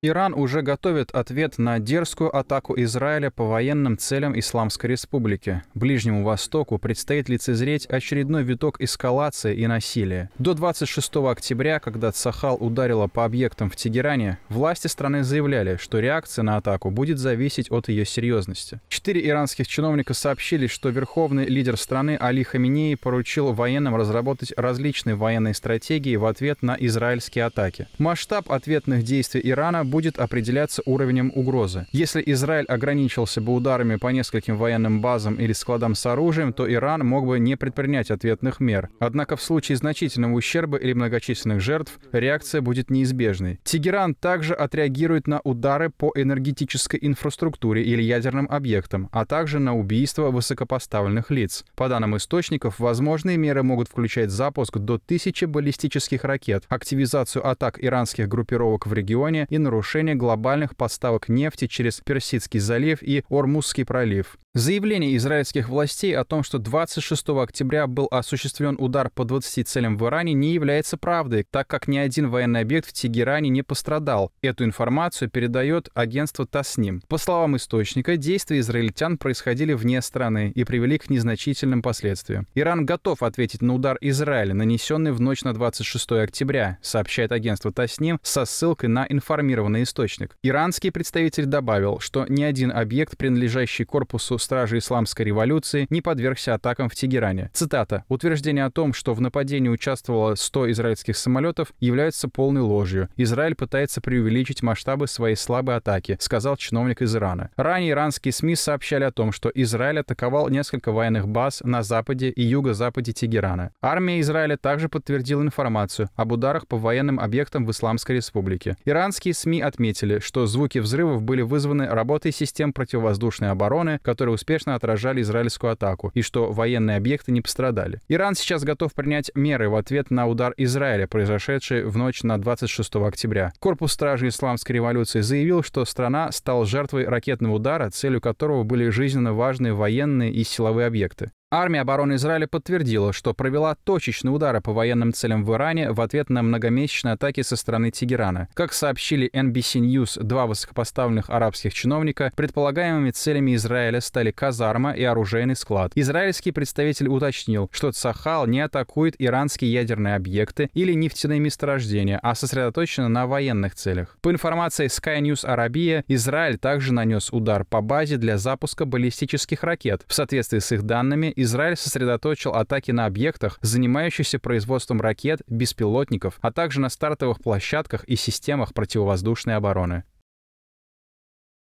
Иран уже готовит ответ на дерзкую атаку Израиля по военным целям Исламской Республики. Ближнему Востоку предстоит лицезреть очередной виток эскалации и насилия. До 26 октября, когда Цахал ударила по объектам в Тегеране, власти страны заявляли, что реакция на атаку будет зависеть от ее серьезности. Четыре иранских чиновника сообщили, что верховный лидер страны Али Хаминеи поручил военным разработать различные военные стратегии в ответ на израильские атаки. Масштаб ответных действий Ирана будет определяться уровнем угрозы. Если Израиль ограничился бы ударами по нескольким военным базам или складам с оружием, то Иран мог бы не предпринять ответных мер. Однако в случае значительного ущерба или многочисленных жертв реакция будет неизбежной. Тегеран также отреагирует на удары по энергетической инфраструктуре или ядерным объектам, а также на убийство высокопоставленных лиц. По данным источников, возможные меры могут включать запуск до тысячи баллистических ракет, активизацию атак иранских группировок в регионе и нарушение нарушение глобальных поставок нефти через Персидский залив и Ормузский пролив. Заявление израильских властей о том, что 26 октября был осуществлен удар по 20 целям в Иране, не является правдой, так как ни один военный объект в Тегеране не пострадал. Эту информацию передает агентство ТАСНИМ. По словам источника, действия израильтян происходили вне страны и привели к незначительным последствиям. Иран готов ответить на удар Израиля, нанесенный в ночь на 26 октября, сообщает агентство ТАСНИМ со ссылкой на информированный источник. Иранский представитель добавил, что ни один объект, принадлежащий корпусу стражи исламской революции, не подвергся атакам в Тегеране. Цитата. «Утверждение о том, что в нападении участвовало 100 израильских самолетов, является полной ложью. Израиль пытается преувеличить масштабы своей слабой атаки», сказал чиновник из Ирана. Ранее иранские СМИ сообщали о том, что Израиль атаковал несколько военных баз на западе и юго-западе Тегерана. Армия Израиля также подтвердила информацию об ударах по военным объектам в Исламской республике. Иранские СМИ отметили, что звуки взрывов были вызваны работой систем противовоздушной обороны, которые успешно отражали израильскую атаку и что военные объекты не пострадали. Иран сейчас готов принять меры в ответ на удар Израиля, произошедший в ночь на 26 октября. Корпус стражи исламской революции заявил, что страна стала жертвой ракетного удара, целью которого были жизненно важные военные и силовые объекты. Армия обороны Израиля подтвердила, что провела точечные удары по военным целям в Иране в ответ на многомесячные атаки со стороны Тегерана. Как сообщили NBC News, два высокопоставленных арабских чиновника предполагаемыми целями Израиля стали казарма и оружейный склад. Израильский представитель уточнил, что Цахал не атакует иранские ядерные объекты или нефтяные месторождения, а сосредоточена на военных целях. По информации Sky News Arabia, Израиль также нанес удар по базе для запуска баллистических ракет. В соответствии с их данными, Израиль сосредоточил атаки на объектах, занимающихся производством ракет, беспилотников, а также на стартовых площадках и системах противовоздушной обороны.